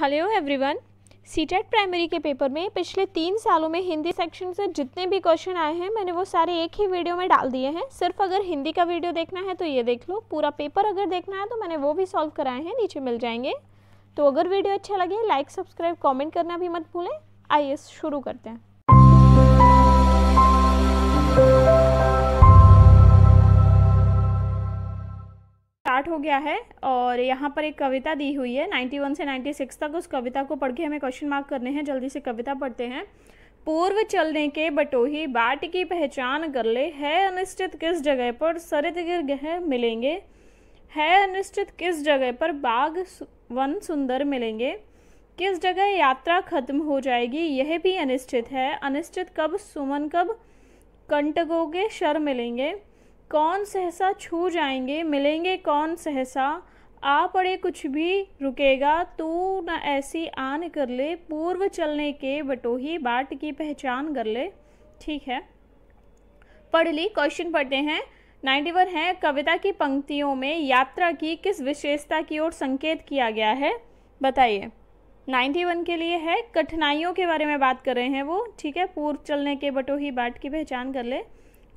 Hello everyone CTET e primary के paper में पिछले तीन सालों में हिंदी सेक्शन से जितने भी क्वेश्चन आए हैं मैंने वो सारे एक ही वीडियो में डाल दिए हैं सिर्फ अगर हिंदी का वीडियो देखना है तो ये देख लो पूरा पेपर अगर देखना है तो मैंने वो भी सॉल्व कराए हैं नीचे मिल जाएंगे तो अगर वीडियो अच्छा लगे लाइक सब्सक्राइब कॉमेंट करना भी मत भूलें आइए शुरू करते हैं स्टार्ट हो गया है और यहाँ पर एक कविता दी हुई है 91 से 96 तक उस कविता को पढ़ के हमें क्वेश्चन मार्क करने हैं जल्दी से कविता पढ़ते हैं पूर्व चलने के बटोही बाट की पहचान कर ले है अनिश्चित किस जगह पर सरित गह मिलेंगे है अनिश्चित किस जगह पर बाघ वन सुंदर मिलेंगे किस जगह यात्रा खत्म हो जाएगी यह भी अनिश्चित है अनिश्चित कब सुमन कब कंटकों के शर मिलेंगे कौन सहसा छू जाएंगे मिलेंगे कौन सहसा आ पड़े कुछ भी रुकेगा तू न ऐसी आन कर ले पूर्व चलने के बटोही बाट की पहचान कर ले ठीक है पढ़ ली क्वेश्चन पढ़ते हैं नाइन्टी वन है कविता की पंक्तियों में यात्रा की किस विशेषता की ओर संकेत किया गया है बताइए नाइन्टी वन के लिए है कठिनाइयों के बारे में बात कर रहे हैं वो ठीक है पूर्व चलने के बटोही बाट की पहचान कर ले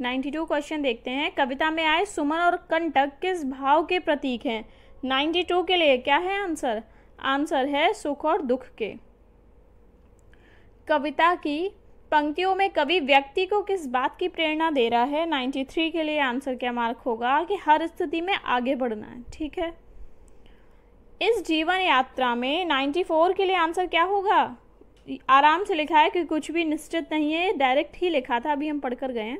नाइन्टी टू क्वेश्चन देखते हैं कविता में आए सुमन और कंटक किस भाव के प्रतीक हैं नाइन्टी टू के लिए क्या है आंसर आंसर है सुख और दुख के कविता की पंक्तियों में कवि व्यक्ति को किस बात की प्रेरणा दे रहा है नाइन्टी थ्री के लिए आंसर क्या मार्क होगा कि हर स्थिति में आगे बढ़ना है ठीक है इस जीवन यात्रा में नाइन्टी फोर के लिए आंसर क्या होगा आराम से लिखा है कि कुछ भी निश्चित नहीं है डायरेक्ट ही लिखा था अभी हम पढ़कर गए हैं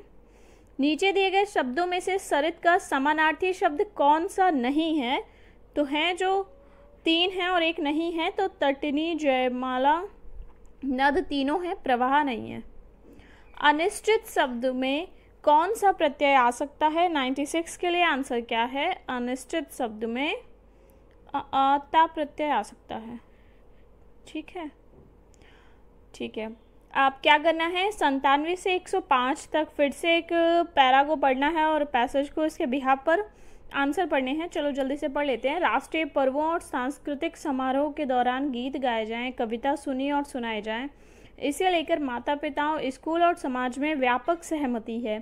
नीचे दिए गए शब्दों में से सरित का समानार्थी शब्द कौन सा नहीं है तो हैं जो तीन हैं और एक नहीं है तो तटनी जयमाला नद तीनों हैं प्रवाह नहीं है अनिश्चित शब्द में कौन सा प्रत्यय आ सकता है 96 के लिए आंसर क्या है अनिश्चित शब्द में अता प्रत्यय आ सकता है ठीक है ठीक है आप क्या करना है संतानवे से 105 तक फिर से एक पैरा को पढ़ना है और पैसेज को इसके बिहार पर आंसर पढ़ने हैं चलो जल्दी से पढ़ लेते हैं राष्ट्रीय पर्वों और सांस्कृतिक समारोह के दौरान गीत गाए जाएं कविता सुनी और सुनाए जाएं इसे लेकर माता पिताओं स्कूल और समाज में व्यापक सहमति है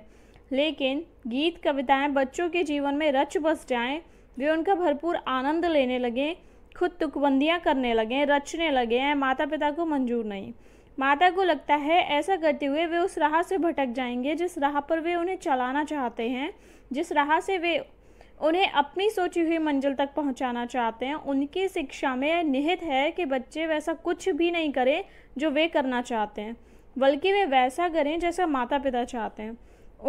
लेकिन गीत कविताएं बच्चों के जीवन में रच बस जाएं वे उनका भरपूर आनंद लेने लगें खुद तुकबंदियाँ करने लगें रचने लगें माता पिता को मंजूर नहीं माता को लगता है ऐसा करते हुए वे उस राह से भटक जाएंगे जिस राह पर वे उन्हें चलाना चाहते हैं जिस राह से वे उन्हें अपनी सोची हुई मंजिल तक पहुंचाना चाहते हैं उनकी शिक्षा में निहित है कि बच्चे वैसा कुछ भी नहीं करें जो वे करना चाहते हैं बल्कि वे वैसा करें जैसा माता पिता चाहते हैं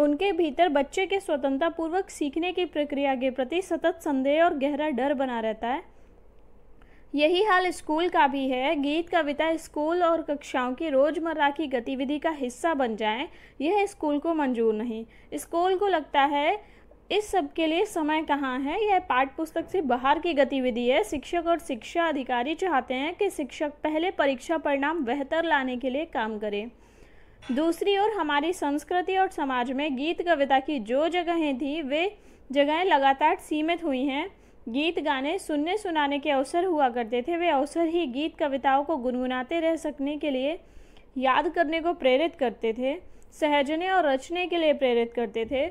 उनके भीतर बच्चे के स्वतंत्रतापूर्वक सीखने की प्रक्रिया के प्रति सतत संदेह और गहरा डर बना रहता है यही हाल स्कूल का भी है गीत कविता स्कूल और कक्षाओं की रोज़मर्रा की गतिविधि का हिस्सा बन जाए यह स्कूल को मंजूर नहीं स्कूल को लगता है इस सब के लिए समय कहाँ है यह पाठ्यपुस्तक पुस्तक से बाहर की गतिविधि है शिक्षक और शिक्षा अधिकारी चाहते हैं कि शिक्षक पहले परीक्षा परिणाम बेहतर लाने के लिए काम करें दूसरी ओर हमारी संस्कृति और समाज में गीत कविता की जो जगहें थी वे जगहें लगातार सीमित हुई हैं गीत गाने सुनने सुनाने के अवसर हुआ करते थे वे अवसर ही गीत कविताओं को गुनगुनाते रह सकने के लिए याद करने को प्रेरित करते थे सहजने और रचने के लिए प्रेरित करते थे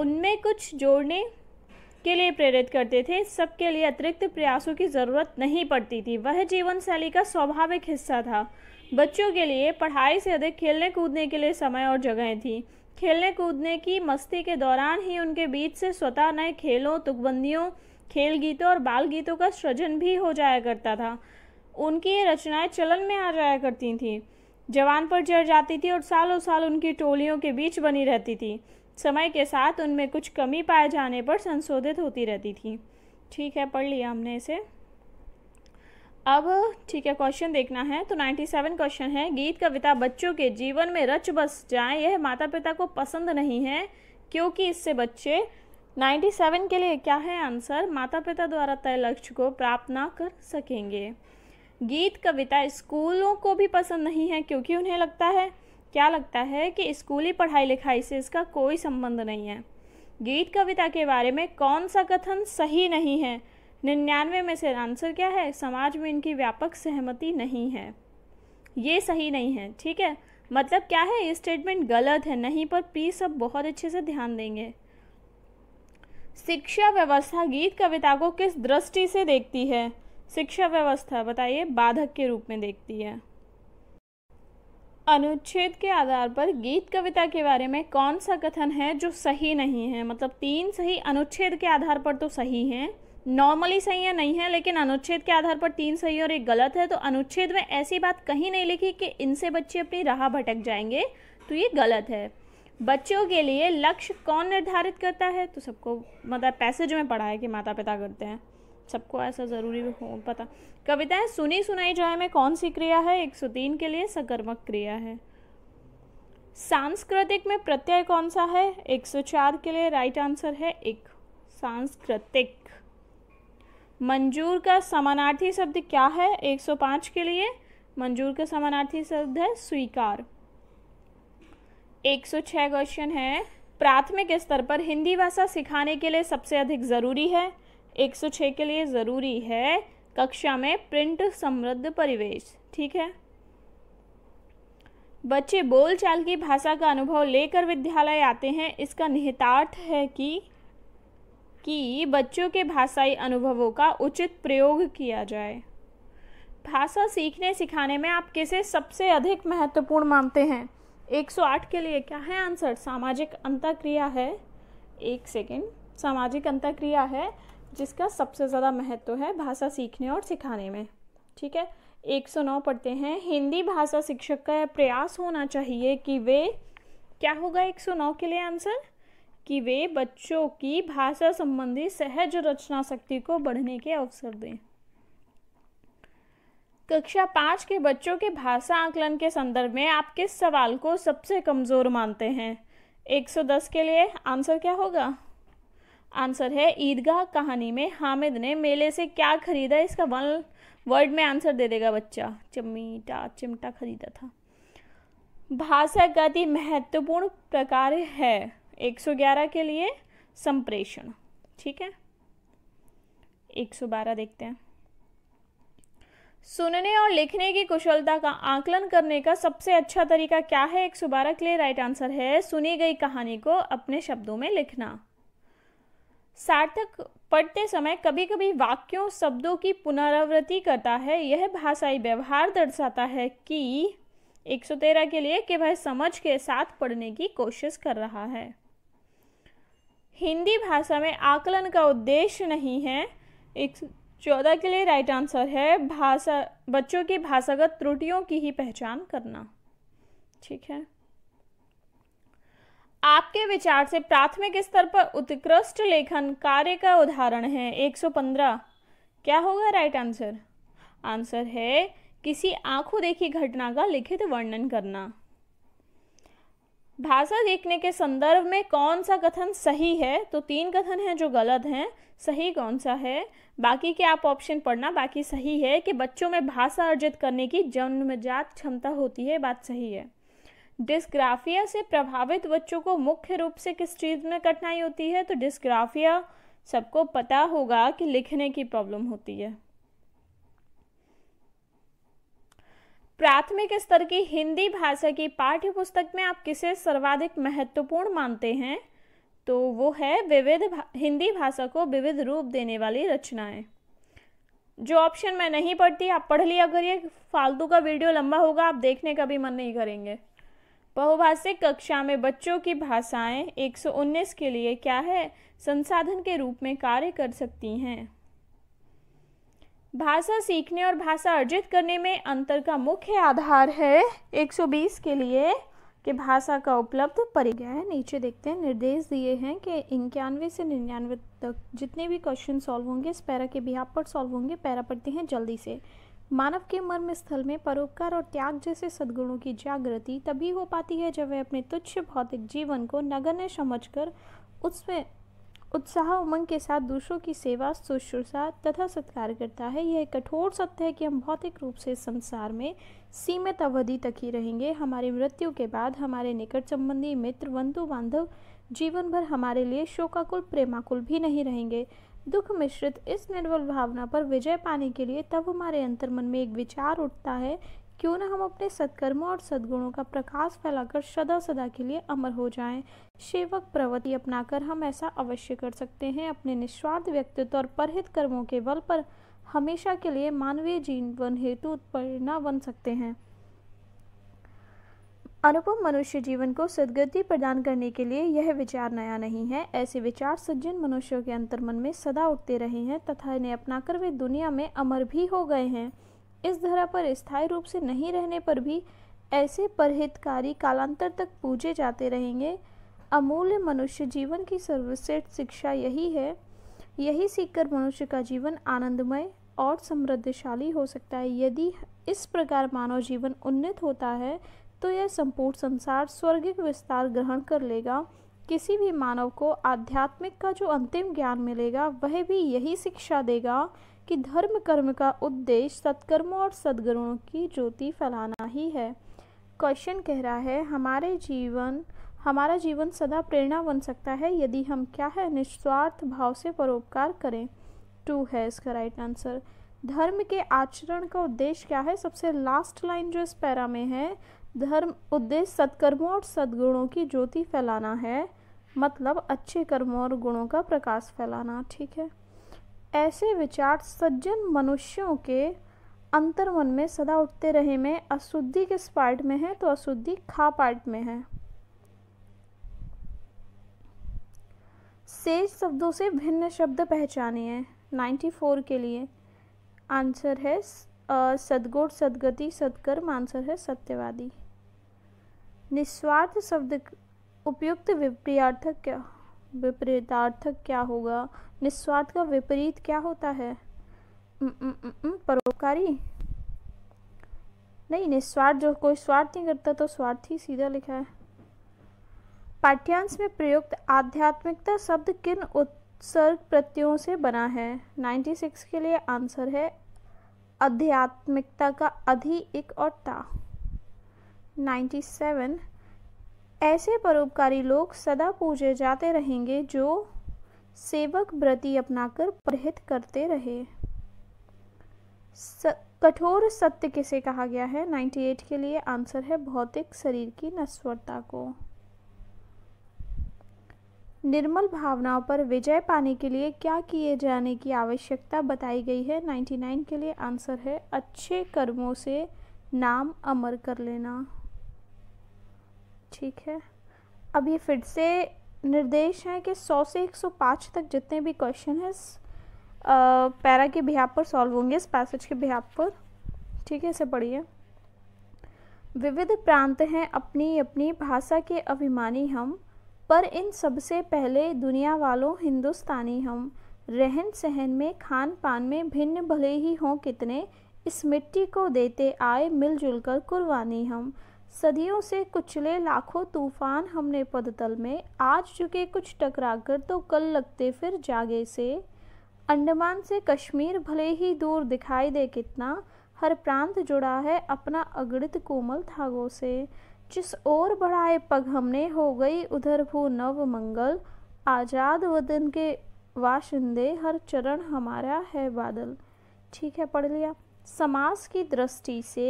उनमें कुछ जोड़ने के लिए प्रेरित करते थे सबके लिए अतिरिक्त प्रयासों की ज़रूरत नहीं पड़ती थी वह जीवन शैली का स्वाभाविक हिस्सा था बच्चों के लिए पढ़ाई से अधिक खेलने कूदने के लिए समय और जगह थी खेलने कूदने की मस्ती के दौरान ही उनके बीच से स्वतः नए खेलों तुकबंदियों खेल गीतों और बाल गीतों का सृजन भी हो जाया करता था उनकी ये रचनाएं चलन में आ जाया करती थीं जवान पर चढ़ जाती थी और सालों साल उनकी टोलियों के बीच बनी रहती थी समय के साथ उनमें कुछ कमी पाए जाने पर संशोधित होती रहती थी ठीक है पढ़ लिया हमने इसे अब ठीक है क्वेश्चन देखना है तो 97 क्वेश्चन है गीत कविता बच्चों के जीवन में रच बस जाए यह माता पिता को पसंद नहीं है क्योंकि इससे बच्चे 97 के लिए क्या है आंसर माता पिता द्वारा तय लक्ष्य को प्राप्त ना कर सकेंगे गीत कविता स्कूलों को भी पसंद नहीं है क्योंकि उन्हें लगता है क्या लगता है कि स्कूली पढ़ाई लिखाई से इसका कोई संबंध नहीं है गीत कविता के बारे में कौन सा कथन सही नहीं है निन्यानवे में से आंसर क्या है समाज में इनकी व्यापक सहमति नहीं है ये सही नहीं है ठीक है मतलब क्या है ये स्टेटमेंट गलत है नहीं पर प्लीज़ सब बहुत अच्छे से ध्यान देंगे शिक्षा व्यवस्था गीत कविता को किस दृष्टि से देखती है शिक्षा व्यवस्था बताइए बाधक के रूप में देखती है अनुच्छेद के आधार पर गीत कविता के बारे में कौन सा कथन है जो सही नहीं है मतलब तीन सही अनुच्छेद के आधार पर तो सही हैं नॉर्मली सही है नहीं है लेकिन अनुच्छेद के आधार पर तीन सही और एक गलत है तो अनुच्छेद में ऐसी बात कहीं नहीं लिखी कि इनसे बच्चे अपनी राह भटक जाएंगे तो ये गलत है बच्चों के लिए लक्ष्य कौन निर्धारित करता है तो सबको मतलब पैसेज में पढ़ा है कि माता पिता करते हैं सबको ऐसा ज़रूरी हो पता कविताएं सुनी सुनाई जाए में कौन सी क्रिया है एक सौ तीन के लिए सकर्मक क्रिया है सांस्कृतिक में प्रत्यय कौन सा है एक सौ चार के लिए राइट आंसर है एक सांस्कृतिक मंजूर का समानार्थी शब्द क्या है एक सौ पाँच के लिए मंजूर का समानार्थी शब्द है स्वीकार 106 क्वेश्चन है प्राथमिक स्तर पर हिंदी भाषा सिखाने के लिए सबसे अधिक ज़रूरी है 106 के लिए ज़रूरी है कक्षा में प्रिंट समृद्ध परिवेश ठीक है बच्चे बोलचाल की भाषा का अनुभव लेकर विद्यालय आते हैं इसका निहितार्थ है कि कि बच्चों के भाषाई अनुभवों का उचित प्रयोग किया जाए भाषा सीखने सिखाने में आप किसे सबसे अधिक महत्वपूर्ण मानते हैं 108 के लिए क्या है आंसर सामाजिक अंतक्रिया है एक सेकेंड सामाजिक अंतक्रिया है जिसका सबसे ज़्यादा महत्व है भाषा सीखने और सिखाने में ठीक है 109 पढ़ते हैं हिंदी भाषा शिक्षक का प्रयास होना चाहिए कि वे क्या होगा 109 के लिए आंसर कि वे बच्चों की भाषा संबंधी सहज रचना शक्ति को बढ़ने के अवसर दें कक्षा पाँच के बच्चों के भाषा आकलन के संदर्भ में आप किस सवाल को सबसे कमज़ोर मानते हैं 110 के लिए आंसर क्या होगा आंसर है ईदगाह कहानी में हामिद ने मेले से क्या खरीदा इसका वन वर्ड में आंसर दे देगा बच्चा चमीटा चिमटा खरीदा था भाषा का अति महत्वपूर्ण प्रकार है 111 के लिए संप्रेषण ठीक है 112 देखते हैं सुनने और लिखने की कुशलता का आकलन करने का सबसे अच्छा तरीका क्या है एक सौ बारह के लिए राइट आंसर है सुनी गई कहानी को अपने शब्दों में लिखना सार्थक पढ़ते समय कभी कभी वाक्यों शब्दों की पुनरावृत्ति करता है यह भाषाई व्यवहार दर्शाता है कि 113 के लिए कि वह समझ के साथ पढ़ने की कोशिश कर रहा है हिंदी भाषा में आकलन का उद्देश्य नहीं है चौदह के लिए राइट आंसर है भाषा बच्चों की भाषागत त्रुटियों की ही पहचान करना ठीक है आपके विचार से प्राथमिक स्तर पर उत्कृष्ट लेखन कार्य का उदाहरण है 115 क्या होगा राइट आंसर आंसर है किसी आंखों देखी घटना का लिखित वर्णन करना भाषा देखने के संदर्भ में कौन सा कथन सही है तो तीन कथन हैं जो गलत हैं सही कौन सा है बाकी के आप ऑप्शन पढ़ना बाकी सही है कि बच्चों में भाषा अर्जित करने की जन्मजात क्षमता होती है बात सही है डिस्ग्राफिया से प्रभावित बच्चों को मुख्य रूप से किस चीज़ में कठिनाई होती है तो डिस्ग्राफिया सबको पता होगा कि लिखने की प्रॉब्लम होती है प्राथमिक स्तर की हिंदी भाषा की पाठ्य पुस्तक में आप किसे सर्वाधिक महत्वपूर्ण मानते हैं तो वो है विविध भा, हिंदी भाषा को विविध रूप देने वाली रचनाएं जो ऑप्शन मैं नहीं पढ़ती आप पढ़ लिया करिए फालतू का वीडियो लंबा होगा आप देखने का भी मन नहीं करेंगे बहुभाषिक कक्षा में बच्चों की भाषाएं 119 के लिए क्या है संसाधन के रूप में कार्य कर सकती हैं भाषा सीखने और भाषा अर्जित करने में अंतर का मुख्य आधार है 120 के लिए कि भाषा का उपलब्ध परिज्ञा है नीचे देखते हैं निर्देश दिए हैं कि इक्यानवे से निन्यानवे तक जितने भी क्वेश्चन सॉल्व होंगे इस पैरा के बिहार पर सॉल्व होंगे पैरा पढ़ते हैं जल्दी से मानव के मर्म स्थल में परोपकार और त्याग जैसे सद्गुणों की जागृति तभी हो पाती है जब वह अपने तुच्छ भौतिक जीवन को नगण्य समझकर उसमें उत्साह उमंग के साथ दूसरों की सेवा शुश्रूषा तथा सत्कार करता है यह कठोर सत्य है कि हम भौतिक रूप से संसार में सीमित अवधि तक ही रहेंगे हमारी मृत्यु के बाद हमारे निकट संबंधी मित्र बंधु बांधव जीवन भर हमारे लिए शोकाकुल प्रेमाकुल भी नहीं रहेंगे दुख मिश्रित इस निर्बल भावना पर विजय पाने के लिए तब हमारे अंतर्मन में एक विचार उठता है क्यों ना हम अपने सत्कर्मों और सद्गुणों का प्रकाश फैलाकर सदा सदा के लिए अमर हो जाएं। सेवक प्रवृत्ति अपनाकर हम ऐसा अवश्य कर सकते हैं अपने निस्वार्थ व्यक्तित्व और परहित कर्मों के बल पर हमेशा के लिए मानवीय जीवन हेतु उत्पन्ना बन सकते हैं अनुपम मनुष्य जीवन को सदगति प्रदान करने के लिए यह विचार नया नहीं है ऐसे विचार सज्जन मनुष्यों के अंतर्मन में सदा उठते रहे हैं तथा इन्हें अपनाकर वे दुनिया में अमर भी हो गए हैं इस धरा पर स्थायी रूप से नहीं रहने पर भी ऐसे परहितकारी कालांतर तक पूजे जाते रहेंगे अमूल्य मनुष्य जीवन की सर्वश्रेष्ठ शिक्षा यही है यही सीखकर मनुष्य का जीवन आनंदमय और समृद्धशाली हो सकता है यदि इस प्रकार मानव जीवन उन्नत होता है तो यह संपूर्ण संसार स्वर्गिक विस्तार ग्रहण कर लेगा किसी भी मानव को आध्यात्मिक का जो अंतिम ज्ञान मिलेगा वह भी यही शिक्षा देगा कि धर्म कर्म का उद्देश्य सत्कर्मों और सदगुणों की ज्योति फैलाना ही है क्वेश्चन कह रहा है हमारे जीवन हमारा जीवन सदा प्रेरणा बन सकता है यदि हम क्या है निस्वार्थ भाव से परोपकार करें टू है इसका राइट आंसर धर्म के आचरण का उद्देश्य क्या है सबसे लास्ट लाइन जो इस पैरा में है धर्म उद्देश्य सत्कर्मों और सद्गुणों की ज्योति फैलाना है मतलब अच्छे कर्मों और गुणों का प्रकाश फैलाना ठीक है ऐसे विचार सज्जन मनुष्यों के अंतर्मन में सदा उठते रहे में अशुद्धि किस पार्ट में है तो अशुद्धि खा पार्ट में है सेज शब्दों से भिन्न शब्द पहचाने नाइन्टी फोर के लिए आंसर है सदगुण सदगति सदकर्म आंसर है सत्यवादी निस्वार्थ शब्द उपयुक्त विप्रियार्थक क्या विपरीतार्थक क्या होगा निस्वार्थ का विपरीत क्या होता है परोपकारी नहीं निस्वार्थ जो कोई स्वार्थ नहीं करता तो स्वार्थ ही सीधा लिखा है पाठ्यांश में प्रयुक्त आध्यात्मिकता शब्द किन उत्सर्ग प्रत्ययों से बना है 96 के लिए आंसर है अध्यात्मिकता का अधि एक और ता 97 ऐसे परोपकारी लोग सदा पूजे जाते रहेंगे जो सेवक व्रति अपनाकर प्रहित करते रहे स, कठोर सत्य किसे कहा गया है 98 के लिए आंसर है भौतिक शरीर की नस्वरता को निर्मल भावनाओं पर विजय पाने के लिए क्या किए जाने की आवश्यकता बताई गई है 99 के लिए आंसर है अच्छे कर्मों से नाम अमर कर लेना ठीक है अब ये फिर से निर्देश हैं कि 100 से 105 तक जितने भी क्वेश्चन हैं पैरा के बिहाब पर सॉल्व होंगे इस पैसेज के बिहाब पर ठीक है इसे पढ़िए विविध प्रांत हैं अपनी अपनी भाषा के अभिमानी हम पर इन सबसे पहले दुनिया वालों हिंदुस्तानी हम रहन सहन में खान पान में भिन्न भले ही हों कितने इस मिट्टी को देते आए मिलजुल कर कुर्बानी हम सदियों से कुचले लाखों तूफान हमने पदतल में आज चुके कुछ टकरा कर तो कल लगते फिर जागे से अंडमान से कश्मीर भले ही दूर दिखाई दे कितना हर प्रांत जुड़ा है अपना अगणित कोमल धागों से जिस ओर बढ़ाए पग हमने हो गई उधर भू नव मंगल आज़ाद वदन के वाशिंदे हर चरण हमारा है बादल ठीक है पढ़ लिया समाज की दृष्टि से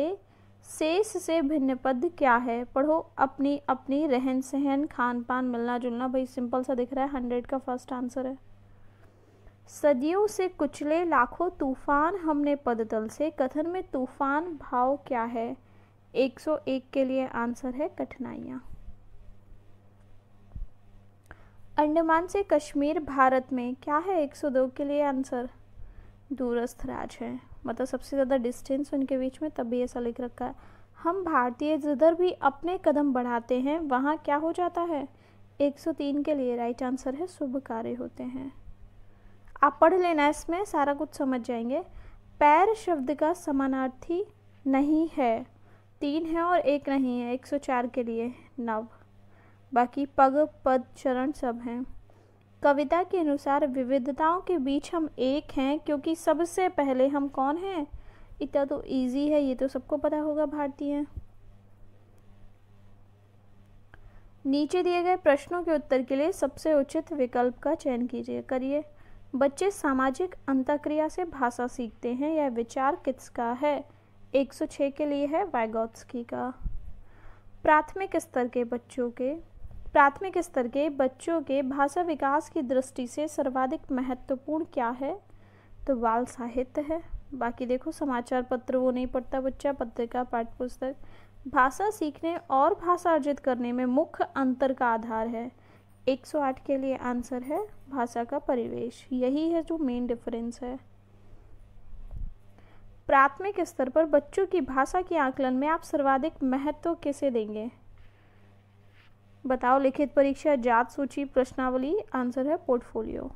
शेष से भिन्न पद क्या है पढ़ो अपनी अपनी रहन सहन खान पान मिलना जुलना भाई सिंपल सा दिख रहा है हंड्रेड का फर्स्ट आंसर है सदियों से कुचले लाखों तूफान हमने पद तल से कथन में तूफान भाव क्या है 101 के लिए आंसर है कठिनाइयाँ अंडमान से कश्मीर भारत में क्या है 102 के लिए आंसर दूरस्थ राज है मतलब सबसे ज़्यादा डिस्टेंस उनके बीच में तब भी ऐसा लिख रखा है हम भारतीय जिधर भी अपने कदम बढ़ाते हैं वहाँ क्या हो जाता है 103 के लिए राइट आंसर है शुभ कार्य होते हैं आप पढ़ लेना इसमें सारा कुछ समझ जाएंगे पैर शब्द का समानार्थी नहीं है तीन है और एक नहीं है 104 के लिए नव बाकी पग पद चरण सब हैं कविता के अनुसार विविधताओं के बीच हम एक हैं क्योंकि सबसे पहले हम कौन हैं इतना तो इजी है ये तो सबको पता होगा भारतीय नीचे दिए गए प्रश्नों के उत्तर के लिए सबसे उचित विकल्प का चयन कीजिए करिए बच्चे सामाजिक अंतक्रिया से भाषा सीखते हैं यह विचार किसका है 106 के लिए है वाइगोत्स्की का प्राथमिक स्तर के बच्चों के प्राथमिक स्तर के बच्चों के भाषा विकास की दृष्टि से सर्वाधिक महत्वपूर्ण क्या है तो बाल साहित्य है बाकी देखो समाचार पत्र वो नहीं पढ़ता बच्चा पत्रिका पाठ्य पुस्तक भाषा सीखने और भाषा अर्जित करने में मुख्य अंतर का आधार है 108 के लिए आंसर है भाषा का परिवेश यही है जो मेन डिफरेंस है प्राथमिक स्तर पर बच्चों की भाषा के आकलन में आप सर्वाधिक महत्व किसे देंगे बताओ लिखित परीक्षा जात सूची प्रश्नावली आंसर है पोर्टफोलियो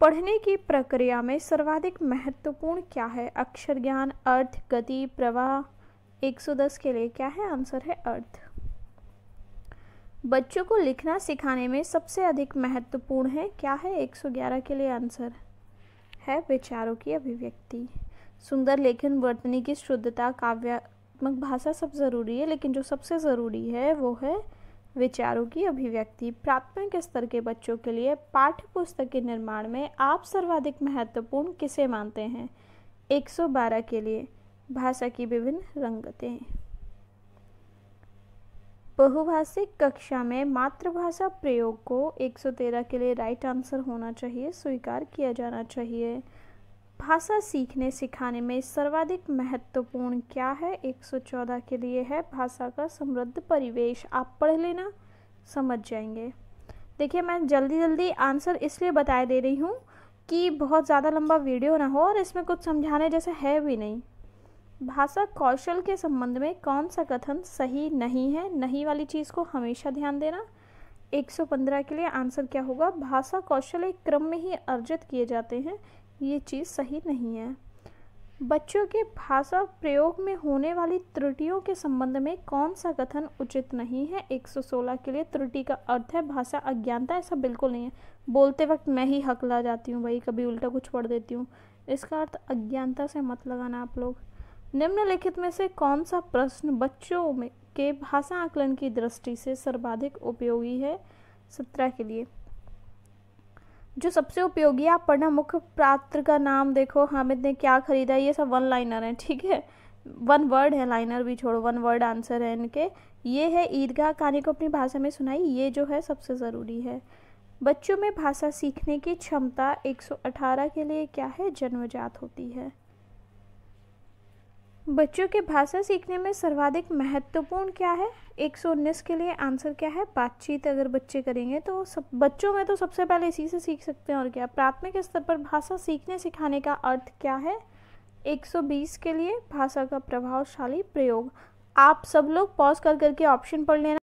पढ़ने की प्रक्रिया में सर्वाधिक महत्वपूर्ण क्या है अक्षर ज्ञान अर्थ गति प्रवाह 110 के लिए क्या है आंसर है अर्थ बच्चों को लिखना सिखाने में सबसे अधिक महत्वपूर्ण है क्या है 111 के लिए आंसर है विचारों की अभिव्यक्ति सुंदर लेखन वर्तनी की शुद्धता काव्यात्मक भाषा सब ज़रूरी है लेकिन जो सबसे ज़रूरी है वो है विचारों की अभिव्यक्ति प्राथमिक स्तर के बच्चों के लिए पाठ्य पुस्तक के निर्माण में आप सर्वाधिक महत्वपूर्ण किसे मानते हैं 112 के लिए भाषा की विभिन्न रंगतें बहुभाषिक कक्षा में मातृभाषा प्रयोग को 113 के लिए राइट आंसर होना चाहिए स्वीकार किया जाना चाहिए भाषा सीखने सिखाने में सर्वाधिक महत्वपूर्ण क्या है 114 के लिए है भाषा का समृद्ध परिवेश आप पढ़ लेना समझ जाएंगे देखिए मैं जल्दी जल्दी आंसर इसलिए बताए दे रही हूँ कि बहुत ज़्यादा लंबा वीडियो ना हो और इसमें कुछ समझाने जैसा है भी नहीं भाषा कौशल के संबंध में कौन सा कथन सही नहीं है नहीं वाली चीज़ को हमेशा ध्यान देना 115 के लिए आंसर क्या होगा भाषा कौशल एक क्रम में ही अर्जित किए जाते हैं ये चीज़ सही नहीं है बच्चों के भाषा प्रयोग में होने वाली त्रुटियों के संबंध में कौन सा कथन उचित नहीं है 116 के लिए त्रुटि का अर्थ है भाषा अज्ञानता ऐसा बिल्कुल नहीं है बोलते वक्त मैं ही हकला जाती हूँ भाई कभी उल्टा कुछ पढ़ देती हूँ इसका अर्थ अज्ञानता से मत लगाना आप लोग निम्नलिखित में से कौन सा प्रश्न बच्चों में के भाषा आकलन की दृष्टि से सर्वाधिक उपयोगी है सत्रह के लिए जो सबसे उपयोगी है आप पढ़ना मुख्य पात्र का नाम देखो हामिद ने क्या खरीदा ये सब वन लाइनर हैं ठीक है वन वर्ड है लाइनर भी छोड़ो वन वर्ड आंसर है इनके ये है ईदगाह कहानी को अपनी भाषा में सुनाई ये जो है सबसे ज़रूरी है बच्चों में भाषा सीखने की क्षमता 118 के लिए क्या है जन्मजात होती है बच्चों के भाषा सीखने में सर्वाधिक महत्वपूर्ण क्या है एक सौ उन्नीस के लिए आंसर क्या है बातचीत अगर बच्चे करेंगे तो सब बच्चों में तो सबसे पहले इसी से सीख सकते हैं और क्या प्राथमिक स्तर पर भाषा सीखने सिखाने का अर्थ क्या है एक सौ बीस के लिए भाषा का प्रभावशाली प्रयोग आप सब लोग पॉज कर करके ऑप्शन पढ़ लेना